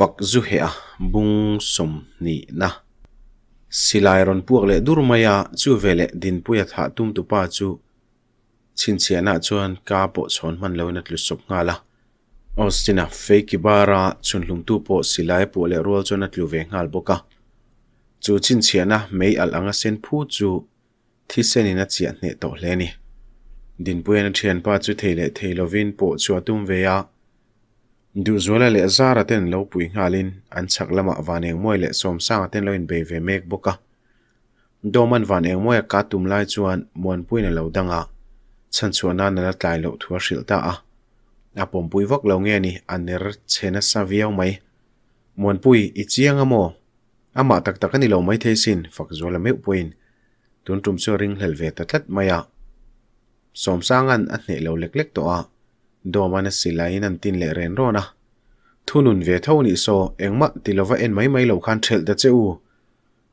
fak zu hea bung som ni na. Silai ron puak le dur maya zu din puya tha tum tu pa na chuan ka po chon man lau sop nga la. Ostina fei ki ba ra po silai po le rol chon nat lu ve Zu chin na mei al anga sen pu zu. Thi le ni. Din puya na chian pa zu le thei lo vin po chua tum ya. du zuala le zara ten lo pui chắc là chak lama em moi le som sang ten lo in be ve mek boka doman waneng moi ka tum lai chuan mon pui na lo danga chan chuana nà la tlai lo thua hril ta a a pom pui vok lo nge ni an ner chena sa viau mai mon pui i chiang amo ama tak tak ani lo mai thei sin fak zuala meu puin tun tum chu ring hlel ve ta tlat maya sang anh a hne lo lek lek to a domana silain an tin le ren rona thunun ve tho ni so engma tilova en mai mai lo khan thel da cheu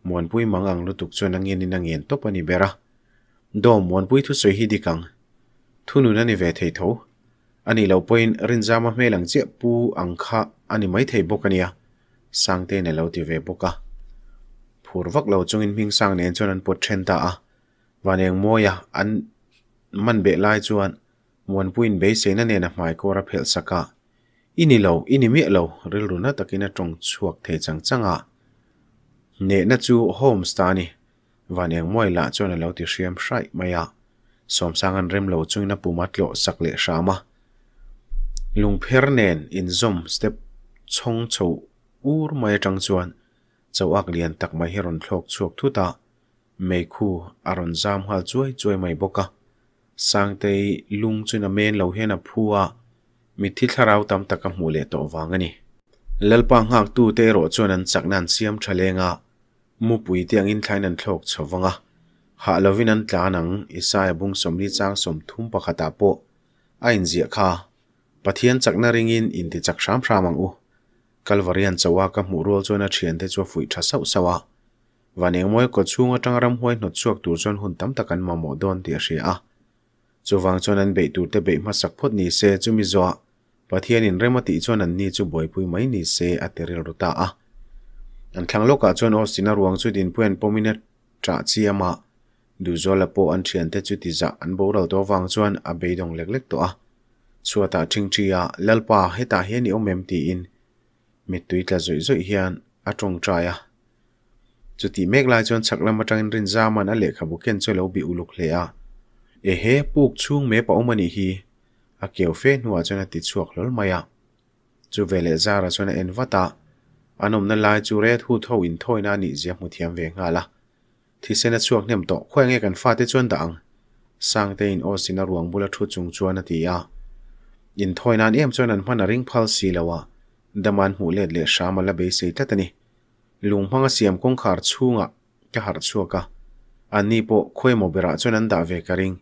mon pui mangang lu tuk chuan angin in angin to pani bera dom mon pui thu soi hi dikang thunun ani ve thei tho ani lo poin rinjama melang che pu angkha ani mai thei bokania sangte ne lo à. ti ve boka phurwak lo chungin ming sang nen chuan an pot thren ta a waneng moya an man be lai chuan mon puin be se na ne na mai ko ra phel saka ini lo ini mi lo ril ru na takina tong chuak the chang changa ne na chu home star ni waneng moi la chona lo ti shiam shai maya som sang an rem lo chuina pumat lo sak le lung pher nen in zum step chong cho ur mai chang chuan chawak lian tak mai heron thlok chuak thu ta mekhu aron zam hal chuai chuai mai boka สังเตยลุงจุนเมนเล่าเฮนพัวมิทิทราวตามตะกมูเลตอวังกันี่เลลปังหักตูเตโรจุนันจักนันเซียมทะเลงะมุปุยเตียงอินทายนันทลกชวังะหาลวินันตานังอิสายบุงสมริจังสมทุมปะคตาปุอินเสียคาปะเทียนจักนาริงินอินติจักชามพรามังอูกลวารีนจะว่ากับมูรวลจวนันเชียนเตจวฟุยทัศวสวะวันเองมวยกดชูวงอัจฉริห่วยหนดช่วกตูจวนหุ่นตามตะกันมาหมอดอนเตียเชียอ chuwang chon an be tu te be ma sak phot ni se chumi zo pathian in remati chon an ni chu boy pui mai ni se ateril ro ta a an thlang lo ka chon osina ruang chu din puen pominet tra chi ama du zo la po an thian te chu ti za an bo ral do wang chon a be dong lek lek to a chuata thing chi a lalpa heta he ni omem ti in mi tui tla zoi zoi hian a tra ya chu ti mek lai chon chak la matang rin za a le khabu ken bi uluk le a เอเฮปุกช่วงเมป่อมันอีฮีอาเกียวเฟนัวจนติดชวกลลมายาจูเวเลซาราจนเอ็นวัตตาอนมนั้นลายจูเรหูทวินทอยนานิเจมุเทียมเวงาละที่เซนชวเนี่ยมโตแขวงงกันฟาดตจวนดังสร้างเตนโอสินารวงบุลทุจงจวนติยายินทอยนานเอ็มจวนนั้นพันริงพัลซีละวะดมันหูเล็ดเลชามาละเบสิตตนีลุงพังเสียมคงขาดชวงะกะขาดชัวกะอันนี้ปะคุยโมเบระจวนนั้นดาเวกริง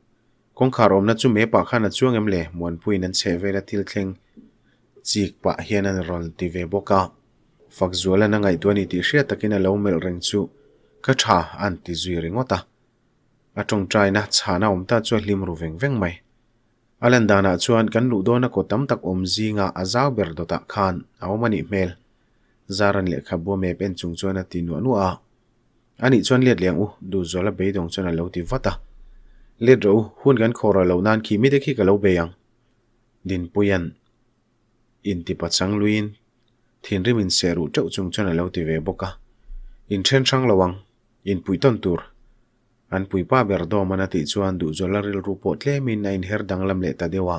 kong karom na chu me pa khana chuang em le mon pui nan che ve la til thleng chik pa hian an rol ti ve boka fak zuala na ngai tuani ti sia takina lo mel reng chu ka tha an ti zui ringo ta a tong trai na cha na um ta chu lim ru veng veng mai alan chuan kan lu do na ko tam tak om zi nga azau ber do ta khan aw mani mel zaran le kha bo me pen chung chuan ti nu anu a ani chuan liat liang u du zola be dong chuan a ti vata lidro hun gan khora lo nan ki mi de ki galo be yang din puyan in ti pa chang luin in seru to chung chana lo ti ve boka in chen chang lawang in pui ton tur an pui pa ber do mana chuan du jola ril ru po tle min her dang lam le ta dewa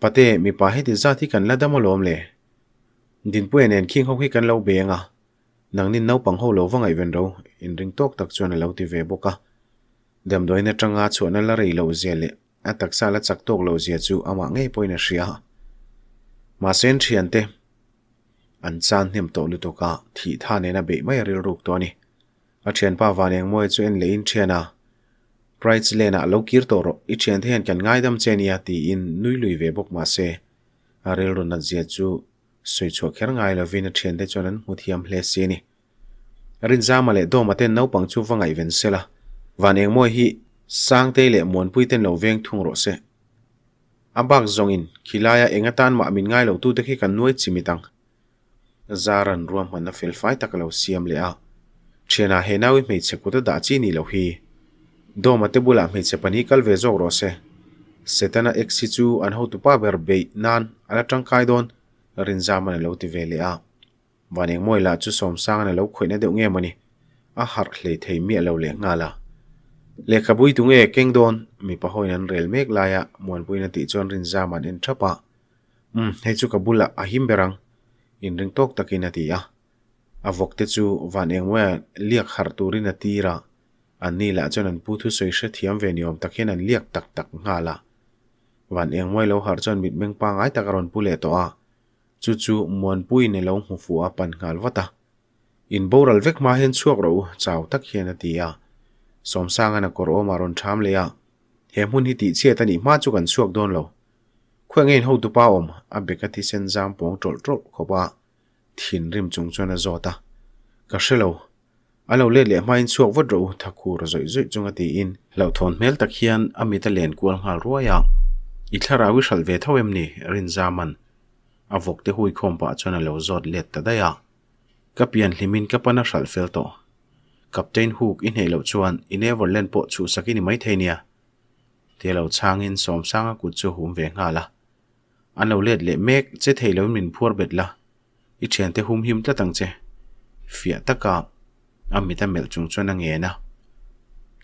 pate mi pa he ti za ti kan la dam lo le din puyan en king ho ki kan lo be nga nang nin nau pang ho lo wangai ven ro in ring tok tak chuan lo ti ve boka đôi trăng xuống nên là dem doina tanga chuana la rei lo zele a taksa la chak tok lo zia chu ama nge poina mà ma sen thian te an chan hnem to lu to ka thi tha ne na be mai ril ruk to ni a thian pa waneng moi chu en lein thiana price lena lo kir to ro i thian thian kan ngai dam chenia ti in nui lui ve bok ma se a suy cho na zia vâng là sui chu kher ngai lo vin thian te chonan muthiam hle se ni rin zama le do maten no pang chu vangai ven sela và eng moi hi sang te le mon pui ten lo veng thung ro in khi lai khilaya enga tan mà mình ngay lo tu te khi cần nuôi mi gia rần chimitang mà nó man na tắc fai xiêm lệ siam trên a chena henawi me che kuta da chi ni lo hi do mate bula me che pani kal ve zo ro se setana eksi chu anh ho tu pa ber be nan ala tang kai don rin zaman lo ti lệ le và vaneng moi là chu som sang anh na lo khoina de nge mani a hạt lệ thei mi lo lệ nga la lekhabui tung e kengdon mi pahoi nan rel mek muôn muan puina ti chon rin zaman en thapa um he chu kabula ahim berang in ring tok takina ti ya avok te chu van engwe liak har turina tira ani la chon an puthu soi she thiam ve niom takhen an liak tak tak ngala van engwe lo har chon mit meng pa ngai takaron pule to a chu chu muan pui ne lo hu fu a pan ngal wata in boral vek ma hen chuak ro chaw tak hian atia som sanga na kor oma ron tham leya he mun hi ti che tani ma chu kan chuak don lo khwa ngein ho du pa om a beka ti sen jam po tol tro khoba thin rim chung chona jota ka she lo a lo le le main chuak wa dro thakur zoi zoi chunga ti in lo thon mel takhian a mi ta len kul ngal ro ya i thara wi shal ve tho em ni rin jaman a vok te hui khom pa chona lo zot let ta da ya kapian limin kapana shal fel to captain hook in hei lo chuan in everland po chu sakini mai theinia te lo changin som sanga ku chu hum ve nga la an lo let le mek che thei lo min phuar bet la i thian te hum him tlatang che fia taka amita mel chung chuan ange na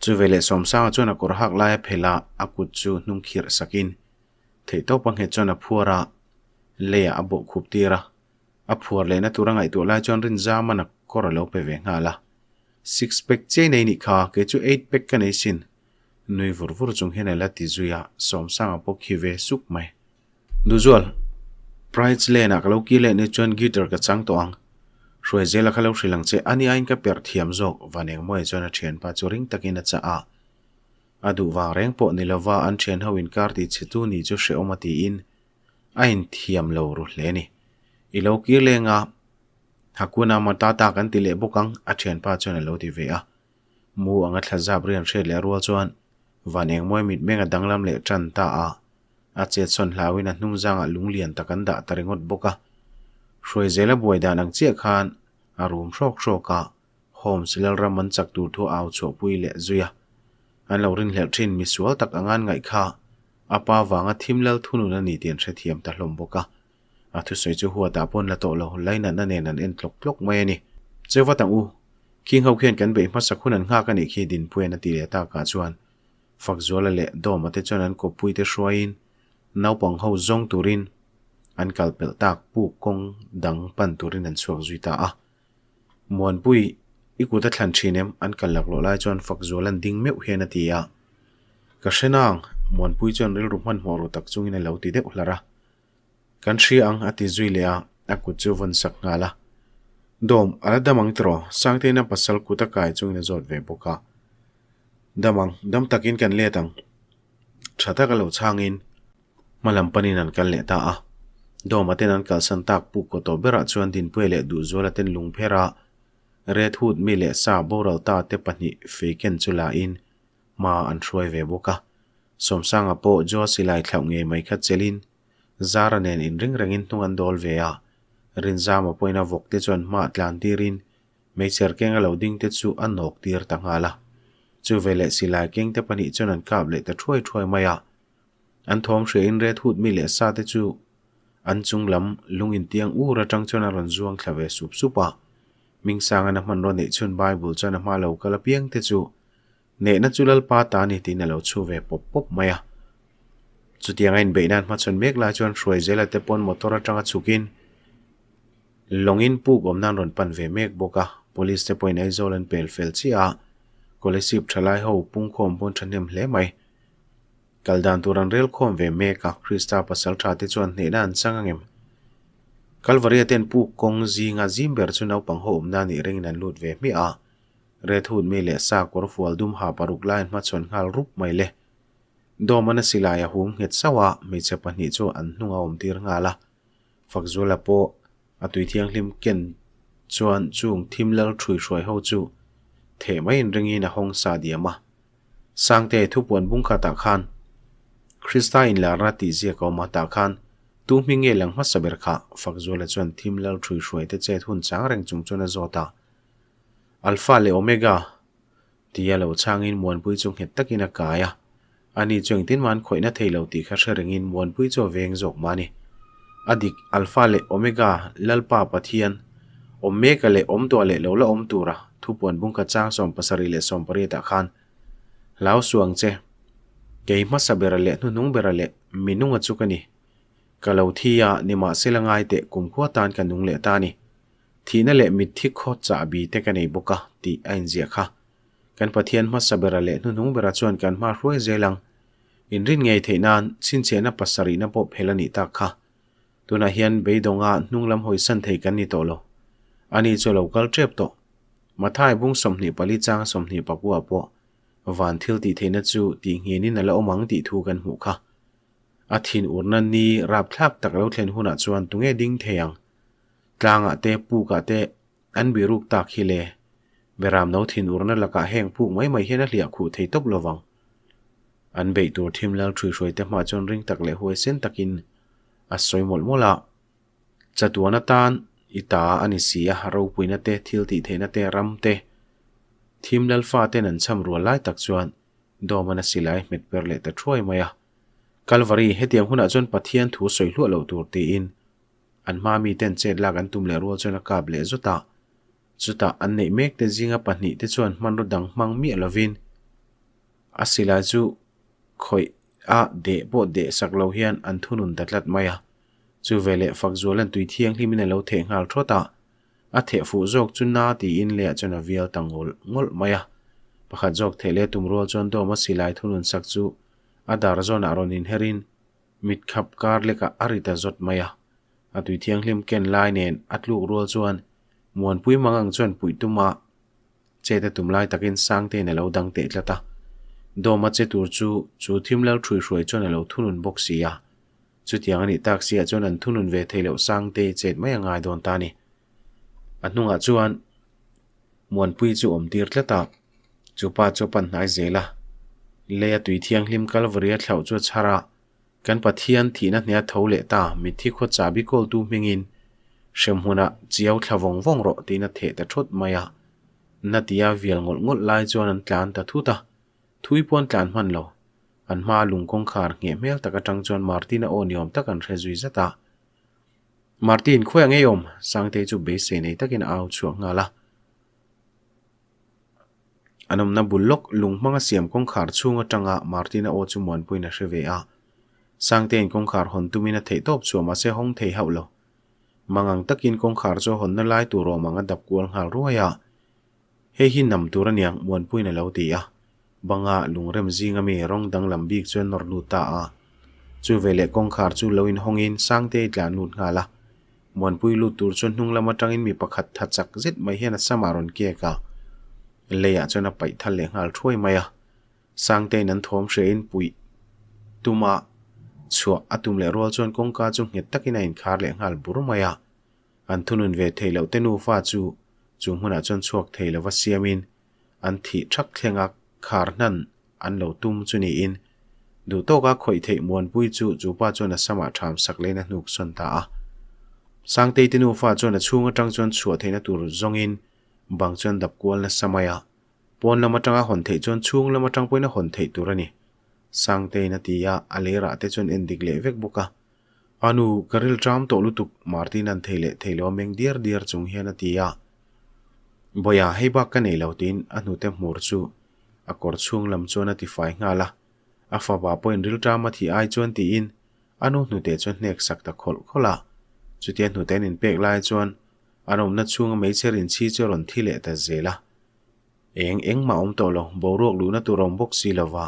chu vele som sanga chuan a kor hak lai phela akut chu nung khir sakin thei to pang he chuan a phuara leya abo khup tira a phuar le na turangai tu lai chuan rin zamana kor lo pe ve nga la Six pack chei nei ni kaa kei chu eight pack ka nei sin. Nui vurvur zung hei nei la ti zuya somsang a po kiwe suk mai. Du zuol, price le na ka lau ki le nei chuan gilder ka chang to aang. Shwee zei la ka lau shilang chei aani aayin ka per thiam zog va neang muay zon e na chen pa chu ring taki na tsa a. A du vaa rengpo ni la an chen hau in kaarti che tu ni jo she oma in aayin thiam lau rux le ni. I ki le nga หากคุณนามาตาตากันติเลบุกังอาเชียนป้าชนในโลกทีวีอะมูอังกัดทราบเรียนเชิดและรัวชวนวันเองมวยมิดเมงดังลำเละจันตาอ่ะอาเจียนชนลาวินันุ่งจางลุงเลียนตะกันด่าตระงดบุกอ่ะช่วยเจลบวยดานังเจียคานอารมณ์ชอกชอกะโฮมสิลลรำมันจักดูทัวเอาชัวปุยเละจุยอ่ะอันเราเรียนเหล่าชินมิสวลตักงานไงค่าอาป้าวางอ่ทิมเลลทุนุนันนี่เตียนเชียมตะลมบุกอ่ะ à thứ soi chú hùa tả bôn là tổ lầu lấy nạn nà nền nạn en lộc lộc mê nì chứ vắt tặng u khi hậu khiên cắn bể mắt sắc hun ăn ngã cái nị khi đình puê nà tỉ lệ ta cả chuan phật gió là lệ đồ mà thế cho nên có pui thế xoay nấu bằng hậu zong rin ăn cà bể tạc pu công đắng pan rin ăn xuống duy ta à muôn pui ít cú tất hẳn chín em ăn cà lạc lộ lai chuan phật gió là đinh mẹo hiền nà tỉ à cả xe nàng muôn pui chuan rêu rụng hoàn hồ rồi tập trung in lâu tí đẹp là ra kanshi ang ati zui lea aku tsu vun sak nga la. Dom, ala damang tro, sang te na pasal kutaka e chung na zot vepo ka. Damang, dam takin kan letang. Chata kalaw changin, malam paninan kan leta a. Dom, ati nan kalsan tak pu koto bera chuan din pwele du zola ten lung pera. Red hood mi le sa boral te pani feken chula in, maa antroi vepo ka. Som sang apo jo silai thao ngay may kat zara nen in ring rengin tung an dâwl ve a rin zama pawina vok te chuan hmah tlan May meicher keng lo ding te chu an nok tir er tangala. nga la chu vele silai keng te pani chuan an kap le ta thuai thuai mai a an thom hre in re thut mi le sa te chu an chung lam lungin tiang u ra tang chuan a ron zuang thlave sup supa ming sang an man ron nei chun bible chuan a ma lo kala piang te chu ne na chulal pa ta ni tin a lo chu ve pop pop mai a chutiang in beinan ma chon mek la chuan hruai zela te pon motor atanga chukin longin puk omnan ron pan ve mek boka police te point aizol an pel fel chi a kolesip thalai ho pungkhom pon thanem hle mai kaldan turan rel khom ve meka krista pasal tha te chuan hne nan changangem kalvaria ten pu kong zi nga zim ber chu nau pang hom na ni reng nan lut ve mi a re thun mi le sa kor fual dum ha paruk lain ma chon ngal rup mai le ดอมันสิลายหุงเหตสวะไม่เฉพปัญี้จอันนุ่งเอาอมตีร์งาละฟักจูเลปอตุยเทียงลิมเกนจวนจูงทิมเลลช่วยช่วยเฮาจูเทม่ยห็นเรื่องนี้นะฮงซาเดียมาสังเตทุบวนบุ้งคาตาคันคริสตาอินลาราติเซียกอมาตาคันตุูมิงเอลังมาสเบร์คาฟักจูเลจวนทิมเลลช่วยช่วยเตเจทุนจางเร่งจงจวนจอตาอัลฟาเลโอเมกาที่เราช่างอินมวนปุยจงเหตดตะกินกายาอันนี้จึงตินวันข่อยนัทเทวตีข้าเชิงินวนพุ่ยโจวเวงจกมานี่อดีตอัลฟาเลอเมกาลัลปาปะเทียน อมเมกาเลออมตัวเลโลละอมตูระทุบวนบุงกระจ้างสมปสริเลสมปริตะคันแล้วสวงเจเกมัสเบรเลนุนุงเบรเลมินุงจุกันีกะเลาทียานิมาเสลงไงเตกุมขัวตานกันนุงเลตานีที่นั่นแหละมิดที่ขอดจะบีเทกันในบุกะตีอินเซียค่ะกันปะเทียนมาสเบรเลนุ่นงเบรชวนกันมารวยเจลังอินรินไงเทนานสินเสนปัสสรีนับเฮลนิตาค่ะตัวนาเฮียนใบดงานุ่งลำหอยสันเทกันนิโตโลอันนี้จะเรากลเจ็บโตมาท้ายบุ้งสมนิปลิจางสมนิปปัวปอวันทิลตีเทนจูตีเงียนินละอมังตีทูกันหูค่ะอาทินอุรนันนีราบคลับตักเราเทนหุนจวนตุงเอดิ้งเทียงกลางอาเตปูกาเตอันบิรุกตาคิเลบรามนทินอุรนลกะแห่งผู้ไม่ไม่เห็นเหลียขู่ไทตบละวังอันเบตัวทีมแล้วช่วยช่วยแต่มาจนริงตักเลหวเส้นตะกินอัศวยหมดมละจะตัวนตานอิตาอันิสียฮารูปุยนเตทิลติเทนเตรัมเตทีมแล้วฟาเตนันชำรัวไล่ตักชวนดอมันสิไลเม็ดเปรเลตช่วยมายกัลวารีเห้เตียงหุนอจนปะเทียนถูสวยลวดเหล่าตัวตีอินอันมามีเต้นเจ็ดลากันตุมเลรัวจนกาบเลสุตา chúng ta riêng chuta an nei mek te zinga pahnih te chuan manru dang hmang mi để asila chu khoi a de bo de sak lo hian an thunun datlat maya chu vele fak zualan tui thiang hlimin a lo the ngal thota a the phụ jok chu na thì in cho le chana vial tangol ngol maya pakhat jok thele tumro chon do ma silai thunun sak chu adar zona ron in herin mit khap kar leka arita zot maya atui thiang hlim ken lai nen atluk rol chuan มวนปุ้ยมังังชวนปุ้ยตุมาเจตตุมไลตักินสังเทนเราดังเตจะตะดมัาเจตัวจูจูทิมเล้วช่วยช่ยชวนเราทุนุนบกเสียจุดยังอันนีตักเสียชวนนทุนุนเวเทเลวสังเตเจตไม่ยังไงโดนตานีอันนุงาจวนมวนปุ้ยจูอมตีรตะจูปาจูปันนาเจละเลียตุยเทียงลิมกัลวเรียแถวจูชาระกันปะเทียนทีนัดเนี้ยเท่าเลต้ามิที่โคจาบิโกตูมิงิน xem huna vong thlawong wong ro tina the ta thot maya na tia vial ngol ngol lai cho anh chàng ta thua ta thui pon tlan hoàn lo an ma lungkong khar nge mel taka tang chuan martina o niom takan rejui zata martin khoya nge yom sangte chu be se nei takin au chu nga la anom na bullok lungmanga siam kong khar chunga tanga martina o chu mon puina hrewe a sangte in tu khar hon thể tốt top mà sẽ không thể hậu lo. mangang takin kawngkhar chaw hawnna lai tur awmanga dap kual nghal ruaia hei hi nam tur aniang muan puiin a lo ti a banga lungrem zinga mi rong dang lam bik chuan nor lu ta a chu vele kongkhar chu loin hongin sangte tla nut nga la mon pui lu tur chuan hnung lama tangin mi pakhat tha chak zet mai hian a samaron ke ka leya chuan a pai thal le ngal throi mai a sangte nan thom hrein pui tuma chua atum le rol chuan kawngka chu nghet takin a inkhar leh ngal bur mai a an thunun ve theilo tenu fa chu chu hmuna chuan chuak theilo va siamin an thi thak thlenga khar nan an lo tum chu ni in du to ga khoi thei mon pui chu chu pa chuan a sama tham sak le na hnuk son ta a sang te tenu fa chuan a chunga tang chuan chua theina tur zongin bang chuan dap kual na samaya pon lama tanga hon thei chuan chung lama tang poina hon thei turani sang sangte na tia alera te chun endik le vek boka anu karil tram to lutuk martin an thele thelo meng dir dir chung hian tia boya heiba ka nei lotin anu te mur chu akor chung lam chuan ati fai nga la afa ba point ril tram thi ai chuan ti in anu nu te chuan nek sak ta khol khola chutian nu ten in pek lai chuan anom na chunga mai cherin chi choron thile ta zela eng eng ma om to lo boruak lu na tu rom bok si lawa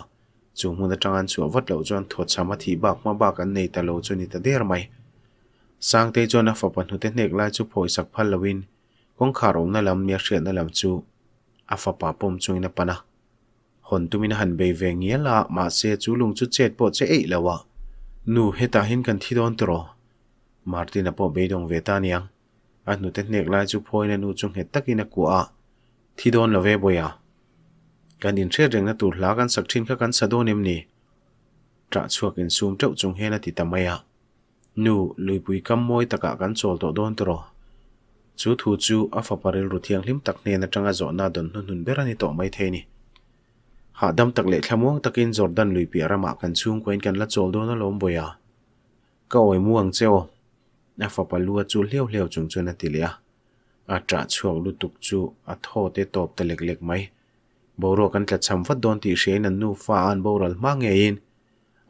จูมุนจางันชัววัดเหล่าจวนถอดสามาคคีบากมาบากันในตะโลจวนนิตาเดียร์ไหมสร้างเตจวนอฟปันหุเทนเนกลายจูพอยสักพันลวินกองขารมงนั่นลำเมียเชียนนั่นลำจูอฟปาปมจวนนับปนะหนตุมินหันใบเวงเยละมาเสียจูลุงจุดเจ็ดปวดเจ๊เอ๋ล้วะหนูเหตาเห็นกันที่โดนตรอมาร์ตินอปอบใบดงเวตานียงอันหุเทนเนกลายจูพอยนันหุจงเหตักินักกัวที่โดนละเวบอยากันดินเชื่อเรื่องนัตูลากันสักชิ้นก้ากันสะโดนิมนี่จะช่วกันซูมเจ้าจงเฮนติตามายะนูลุยปุยกำมวยตะกะกันโจลโตโดนตัวจู่ทูจู่อาฟปาริลรุเทียงลิมตักเนนจังอาจอนาดนนุนนุนเบรานิตไม่เทนี่หาดำตักเละขมวงตะกินจอร์ดันลุยปีระมากันซุ่มควนกันละโจลโดนลมบอยาก็อ่อยม่วงเจ้าอาฟปาลัวจู่เลี้ยวเลี้ยวจงจนติเลียอาจจะช่วยลุตุกจู่อาทอเตตอบตะเล็กเล็กไหม boro kan tla cham vat don tih hriain an nu fa an boral hma ngein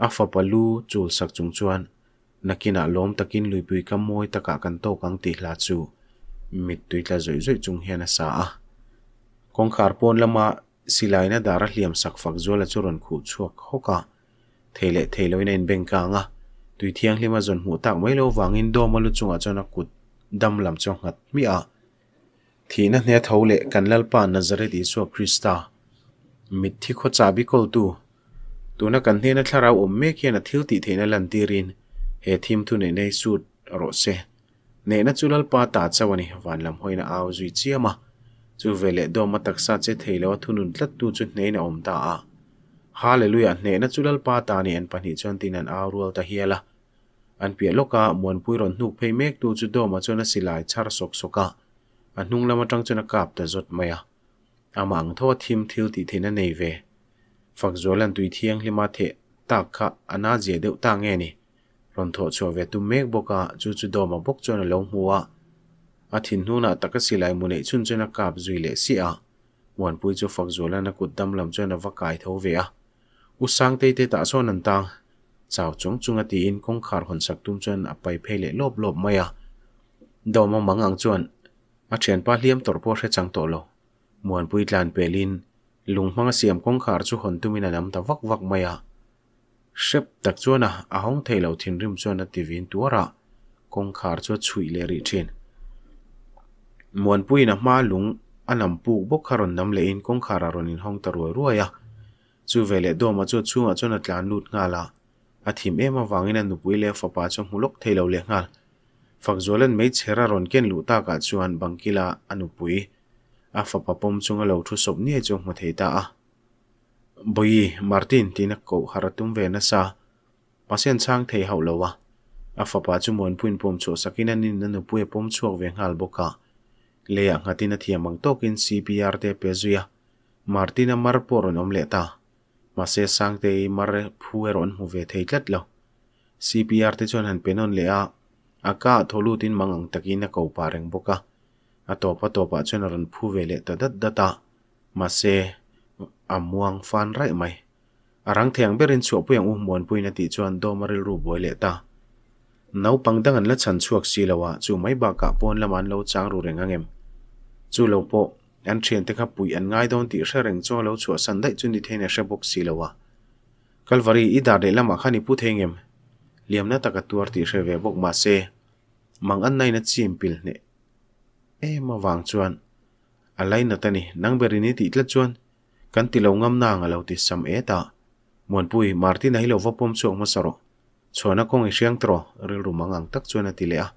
a fa palu chul sak chung chuan nakina lawm takin luipui ka mawi taka kan to kang tih hla chu mit tui tla zoi zoi chung hian a sa a kawngkhar pawn lama silaina dara hliam sak fak zuala chu ron khu chuak hoka theile theiloina in bengkanga tui thiang hlima zon hmu tak mai lo wangin domalu chunga chona kut dam lam chong ngat mi a thina hne thole kanlal pa nazareti so krista มิดที่โคจาบิโกตูตัวนักกันเทนัทราอมเมเียนทิวติเทนัลันตีรินเฮทีมทุนในในสุดโรเซเนนจุลลปาตาจาวันิวันลำหอยนาอาจุยเจียมาจูเวเลดอมาตักซาเจเทลวัทุนุนลัดตูจุดเนนอมตาฮาเลลูยันเนนจุลลปาตานีอันปันิจันตินันอารัลตาเฮลาอันเปียโลกามวนพุยรนุกเพเมกตูจุดดอมาจนนสิลายชาร์สกสกาอันนุงลำมาจังจนกาบแต่จดเมีย amang tho thim thil ti thina nei ve fak zolan tui thiang hlima the tak kha ana je deuh ta nge ni ron tho chu ve tu mek boka chu chu do ma bok chon lo huwa a thin nu na taka silai mu nei chun chena kap zui le si a wan pui chu fak zolan a kut dam lam chena wa kai tho ve a u sang te te ta so nan ta chào chúng chung ati in kong khar hon sak tum chon apai phe le lop lop maya do ma mangang chon a thian pa liam tor po hre chang to lo muan pui tlan pelin lung hmanga siam kong khar chu hon tumin anam ta vak vak mai a shrep tak chuana a hong theilo thin rim chuana tivin tuara kong khar chu chui le ri thin muan pui na ma lung anam pu bok kharon nam le in kong khara ron in hong taroi ruaya chu vele do ma chu chunga chona tlan lut nga la a thim ema wangin an nupui le fapa chu hulok theilo le ngal fakzolan mai chhera ron ken luta ka chuan bangkila anupui a fa pa pom chunga lo thu sop ni chu hmu thei ta à. a boi martin tina ko haratum ve na sa pasien chang thei hau lowa a fa pa chu mon puin pom chu sakina nin na nu pue pom chuak ve ngal boka le a ngatina mang tokin cpr te martin martina mar poron om le ta mà xe sang te mar phu eron mu ve thei tlat lo cpr te chon han penon le à. a aka tholu tin mangang takina ko pareng boka atopa topa chuan ran phu ve le ta dat data ma se amuang fan rai mai arang theng berin chu puyang um mon puina ti chuan domaril ru boi le ta nau pangdang an la chan chuak si lawa chu mai ba ka pon laman lo chang ru reng angem chu lo po an thian te kha pui an ngai don ti sha reng chu lo chu san dai chu ni theina sha bok si lawa kalvari i dar de lama khani pu thengem liamna taka tuar ti sha ve bok ma se mang an nai na chim pil ne em awang chuan alaina tani nang berini ti tla chuan kan ti lo ngam nang alo xăm sam ta, mon pui martin vấp lo xuống pom chuang ma saro con kong isiang tro rồi ril rumangang tak chuan à, le a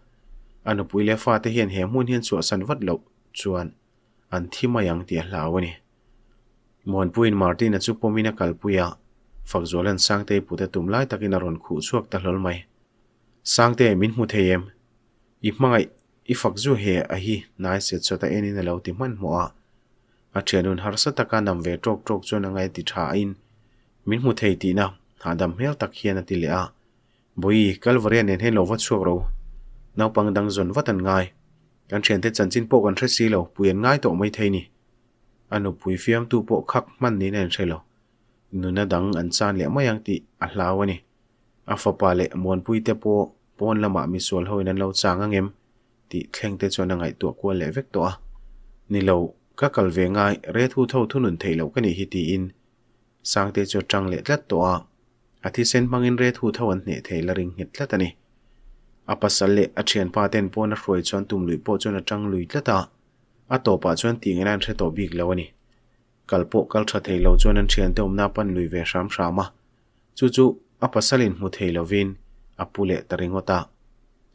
anu pui le fa te hian he mun hian chu san vat lo chuan an thi mayang ti nè, mon puin martin a chu pomina kalpuya fakzualan sangte pute tumlai takin aron khu chuak ta hlol sáng sangte mình mu theyem i hmangai ifak zu he a hi nai se chota enin a lo ti man mo a a thianun har sa taka nam ve tok tok chu na ngai ti tha in min mu thei ti na ha dam hel tak hian a ti le a boi kalvarian en he lo wat chuak ro nau pang dang zon vatan ngai kan thian te chan chin po kan thre si lo puyen ngai to mai thei ni anu pui fiam tu po khak man ni nen thre lo nuna dang an chan le mayang ti a hlaw ani a fa pa le mon pui te po pon lama mi sol hoin an lo chang angem ti kheng te chona ngai to ko le vek to a ni lâu ka kal ve ngai re thu tho thunun thei lâu ka ni hi ti in sang te cho tang le tlat to a athi sen mangin re thu thâu an ne thei la ring hit tlat ani a pasal le a thian pa ten pon a hroi chon tum lui po cho a tang lui tlata a to pa chon ti ngan an the to bik lo ani kalpo kal tha thei lâu cho an thian te umna pan lui ve sham shama chu chu a pasalin mu thei lovin apule taringota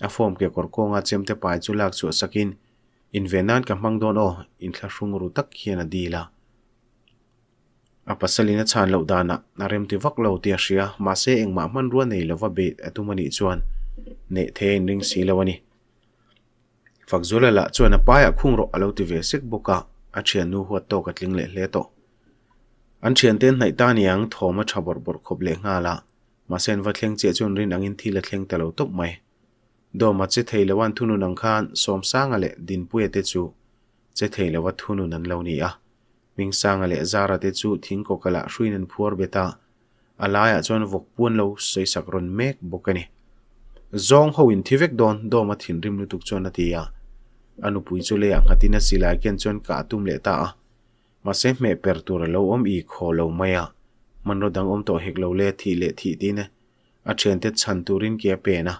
a form ke korkonga chemte pai chu lak chu sakin in venan ka mang don o in thla rung ru tak hian a dila a pasalina chan lo dana na rem ti vak lo ti a ria ma se engma man ruwa nei lova be atumani chuan ne the ring si lawani fakzula la chuan a paia khungro alo ti ve sik boka a thian nu huat to katling le hle to an thian ten nai ta niang thoma thabor bor khop le nga la ma sen va thleng che chun rin angin thi la thleng talo top mai dawma che theilawan thunu nang khan som sanga le din pui te chu che theilawa thunu nan lo ni a ming sanga le zara te chu thing ko kala hruinan phuar beta alaya chon vok puan lo sei sak ron mek bokani zong ho in thivek don dawma thin rim lu tuk chon atia anu pui chu le ang hatina sila ken chon ka tum le ta a ma se me per tur lo om i kho lo maya man ro dang om to hek lo le thi le thi ti ne a chen te chan turin kia pe na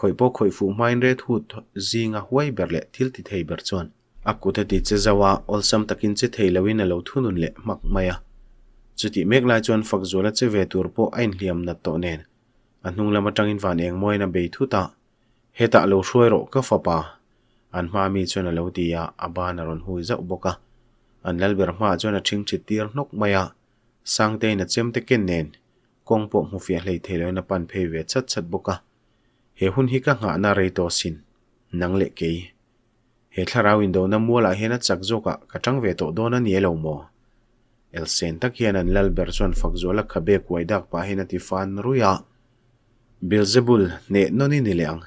khoi po khoi phụ main re thu zinga huai ber le thil ti thei ber chon akute ti che zawa olsam takin che theilawin a lo thunun le mak maya chuti mek lai chon fak zola che ve tur po ain hliam na to nen anung lama tangin van eng moina be thu ta heta lo hruai ro ka fapa an ma mi chon a lo ti ya aban a ron hui za boka an lal ber ma chon a thing chit tir nok maya sang te na chem te ken nen kong po mu fia hlei theloi na pan phe chất chất chat boka he hun hi ka nga na rei to sin nang le ke he thlarau in do na muala hena chak zoka ka tang ve to don an yelo mo el sen tak hian an lal ber chuan fak zola khabe kuai dak pa hena ti fan ruya bilzebul ne noni ni leang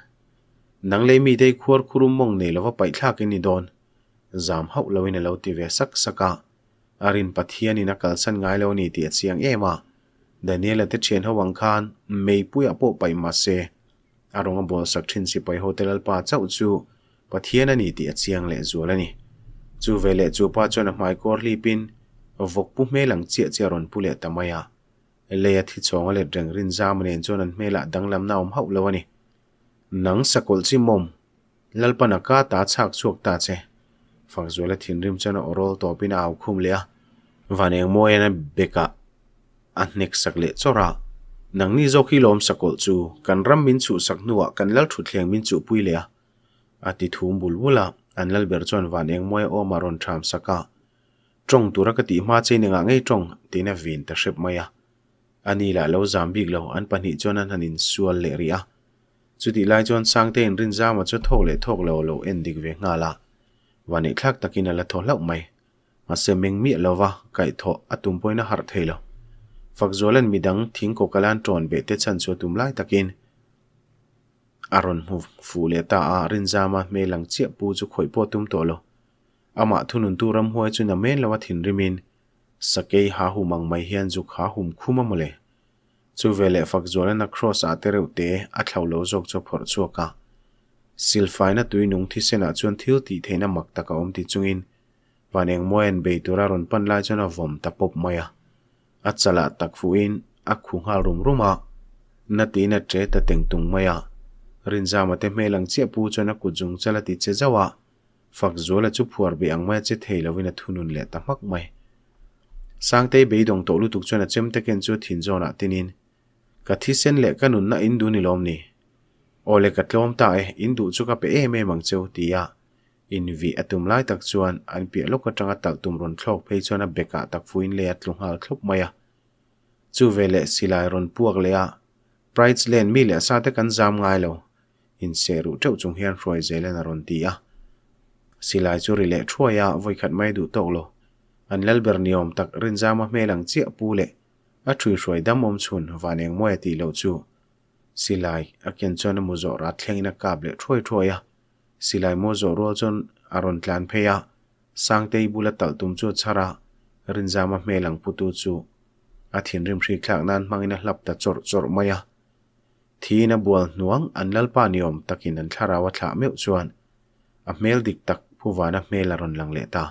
nang le mi dei khuar khurum mong nei lova pai thlak in ni don zam hau loin lo ti ve sak saka arin pathian in akal san ngai lo ni ti chiang ema daniel ate chen ho wang khan mei pui apo pai ma se arong bol sakthin si pai hotel alpa chau chu pathiana ni ti achiang le zulani chu vele chu pa chona mai kor li pin vok pu me lang chia chia ron pule tamaya le ya thi chong le dang rin jam nen chon an mela danglam na um hau lawani nang sakol chi mom lalpana ka ta chak chuk ta che phang zula thin rim chana orol topin aw khum le ya vaneng beka anek sakle chora nang ni zawk hi lawm sakawl chu kan ram min chu sak nuwa kan lal thu thleng min chu pui le a ati thum bul bula an lal ber chon van eng moi o maron tham saka trong tura ka ti ma che ninga ngei trong te na vin ta shep maya ani la lo zambik lo an hi chon an hanin sual le ria chu ti lai chon sang te en rin za ma chu tho le thok lo lo en dik ve nga la vani thlak takin ala tho lak mai ma se meng mi lo wa kai tho atum poina har thei lo fakzualan midang thingko kalan ton ve te chan chu tumlai takin aron mu fu le ta a rin ra zama me lang chia pu chu khoi po tum to lo ama thunun tu ram huai chu na men lawa thin rimin sakei ha hu mang mai hian zuk ha hum khuma mole chu vele fakzualan a cross a te reu te a thlau lo zok chu phor chu ka silfaina nung thi sena chuan thil ti theina in. taka om ti en vaneng moen ra ron pan lai chana vom tapop à achala takfuin akhungal rum ruma nati na tre ta tengtung maya rinza mate melang chi apu chona kujung chala ti che zawa fak zola chu phuar be angma che theilovina thunun le ta mak mai sang te be dong to lu tuk chona chem te ken chu thin zona tinin ka thi sen le kanun na indu ni lom ni ole ka tlom ta e indu chu ka pe em em mang cheu ti ya in vi atum lai tak chuan an pia loka tanga tal tum ron thlok phei chuan a beka tak fuin le atlung hal thlop maya chu vele silai ron puak le a prides len mi le sa te kan zam ngai lo in seru teu chung hian roi zelen a ron ti a silai chu ri le throya voi khat mai du tok lo an lal ber niom tak rin zama melang chia pu le a thui roi dam om chun vaneng moya ti lo chu silai a ken chuan mu zo ra thlengna kap le throi throya silai mo zo ro chon aron tlan pheya sangtei bula taltum chu chara rinjama melang putu chu athin rim hri thlak nan mangina hlapta chor chor maya thina bual nuang anlal pa niom takin an thlarawa thla meu chuan a mel dik tak phuwana mel aron lang le ta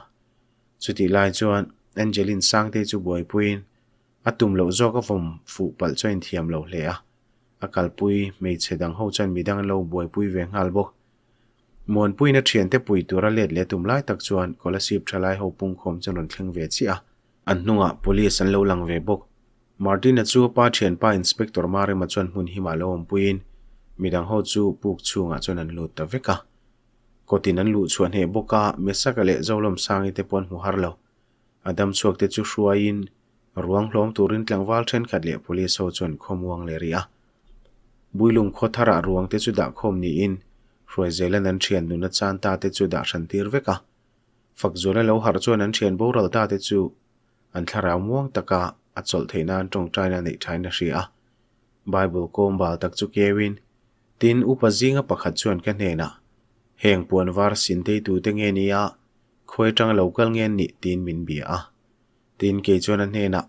chuti lai chuan angelin sangte chu boy puin atum lo zo ka vom fu pal chuan thiam lo hle a akal pui mei chedang ho chan midang lo boy pui ve ngal bok mòn pui na thian te pui tura let le tum lai tak chuan scholarship thalai ho pung khom chon ron thleng ve anh a an hnunga police an lo lang ve bok martin a chu ba thian ba inspector mare ma chuan hun hima lo om puin midang ho chu puk chunga chon an lut ta veka kotin an lu chuan he boka mesaka le zolom sangi te pon hu har lo adam chuak te chu hruain ruang hlom turin tlangwal then khat le police ho chon khomwang le ria builung khothara ruang te chu da khom ni in rồi dây lên an thiền nu na chan ta te chu da san tir veka fak zuna lo har chuan an thiền bo ral ta te chu an thara muang taka a chol theina an tong china nei thaina ria bible kom ba tak chu kevin tin upazinga pakhat chuan ka hena heng puan var sin te tu te nge ni à. a khoi tang local nge ni tin min bi a à. tin ke chuan an hena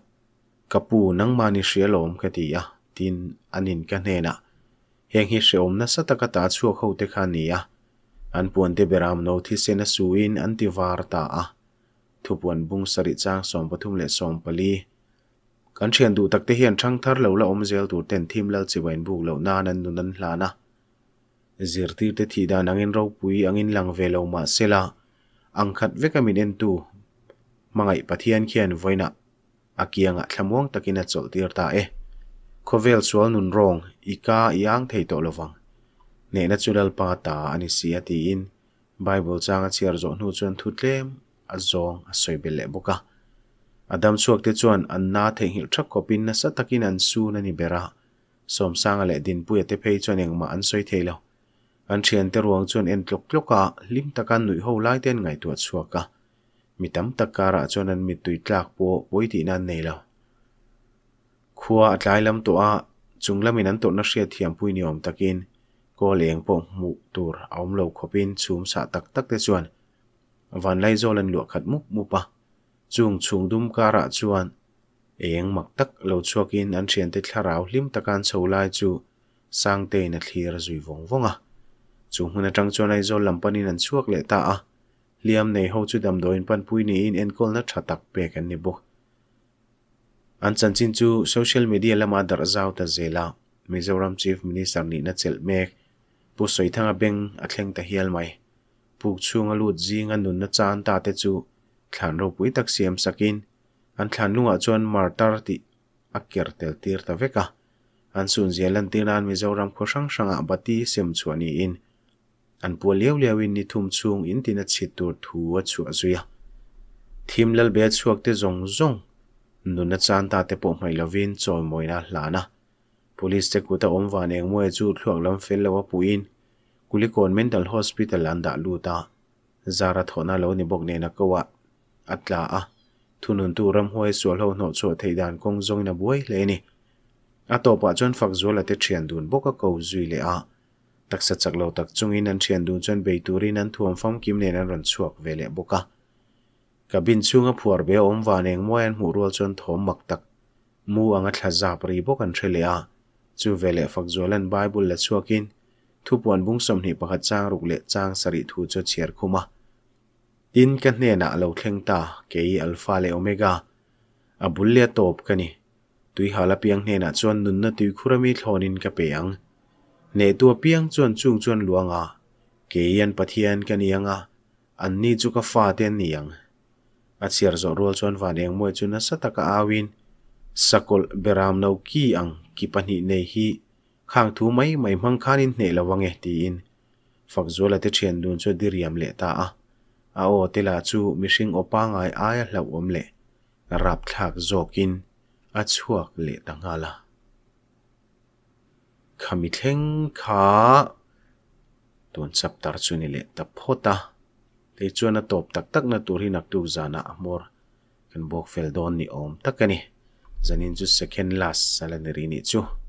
kapu nang mani hrialom ka ti a tin anin ka hena heng hi hreom na sa takata chuak ho te kha ni a an puan te beram no thi sena suin an ti var ta a thu puan bung sari chang som pathum le som pali kan thian du tak te hian thang thar lo la om zel tur ten thim lal chiwain buk lo na nan nun an hlana zirtir te thi dan angin ro pui angin lang ve lo ma sela ang khat veka min en tu mangai pathian khian voina akianga thlamuang takina chol tir ta e eh. khovel sual nun rong ika iang thei to lovang ne na chulal pa ta ani si ati in bible changa chiar zo nu chuan thutlem a zong a soibel le boka adam chuak te chuan an na thei hil thak kopin na sa takin an su na ni bera som sanga le din pui te phei chuan ma an soi thei lo an thian te ruang chuan en tlok tloka lim takan nui ho lai ten ngai tu chuaka mitam takara chuan an mi tui tlak po poiti nan nei lo khua a tlai lam to a chunglam in an tawh na hria thiam pui ni awm takin ko leng pawh hmuh tur a awm lo khawpin chhum sa tak tak te chuan van lai zawl an luah khat mup mupa chung chung dum karah chuan eng mak tak lo chuakin an thian te thlarau hlim takan chho lai chu sang te na thlir zui vong vonga chung hmun atang chuan lai zawl lam panin an chuak le ta a liam nei ho chu dam do in pan pui ni in en kol na tha tak pek an ni buk An chan chin chu social media la madar zao ta zay la. Mizoram Chief Minister ni na chel mek. Pu soy thang a beng a kheng ta hiel mai. Pu chu nga lu zi nga nun na chan ta te chu. Tlan ro pui tak siem sakin. An tlan lu nga chuan mar tar ti. A kier ta veka. An sun zi lan tir an Mizoram ko sang sang a bati An pu liew liew in ni thum chung na chit tur thu zuya. Thim lal bea chuak te zong nuna chan ta te pawh hmai lovin chawi mawina hlana police te kuta awm van eng mawi chu thluak lam fel lo a puin kulikon mental hospital an dah luta zara thona lo ni bok ne na kowa atla a thunun tu ram hoi sual ho no chaw thei dan kong zong na buai le ni a to pa ah chon fak zuala te thian dun boka ko zui le a taksa chak lo tak chungin an thian dun chon be turin an thuam fam kim ne nan ran chuak vele boka กับบินซุงอผัวเบยอมวานเองมวยหมูรัวจนถมมักตักมูอังัดละจับรีบกันเทลียจูเวเลฟักจวนไบบุลและชัวกิน ทุบวนบุ้งสมนิปะขจ้างรุกเละจ้างสริทูจดเชียร์คุมาดินกันเนีนะเราเคร่งตาเกยอัลฟาเลโอเมกาอบุลเลียตบกันนี่ตุยหาละเพียงเนี่ยนะจวนนุนนตุยคุรมีทอนินกับเปียงเนี่ยตัวเพียงจวนจุงจวนหลวงอ่ะเกยยันปะเทียนกันนียงอ่ะอันนี้จุกฟาเยนียง atsiyar zo rol chuan van eng moi chuna sataka awin sakol beram nau ki ang ki pani nei hi khang thu mai mai mang khanin ne lawange eh ti in fak zola te chen dun chu diriam le ta a a o tela chu mishing opa ngai aya hla om le rap thak zokin a chuak le tangala khami theng kha tun chapter chu ni le ta phota Tei chuwa na top tak tak na turi nak duk za na kan bok fel don ni om tak Zanin ju second last salan chu.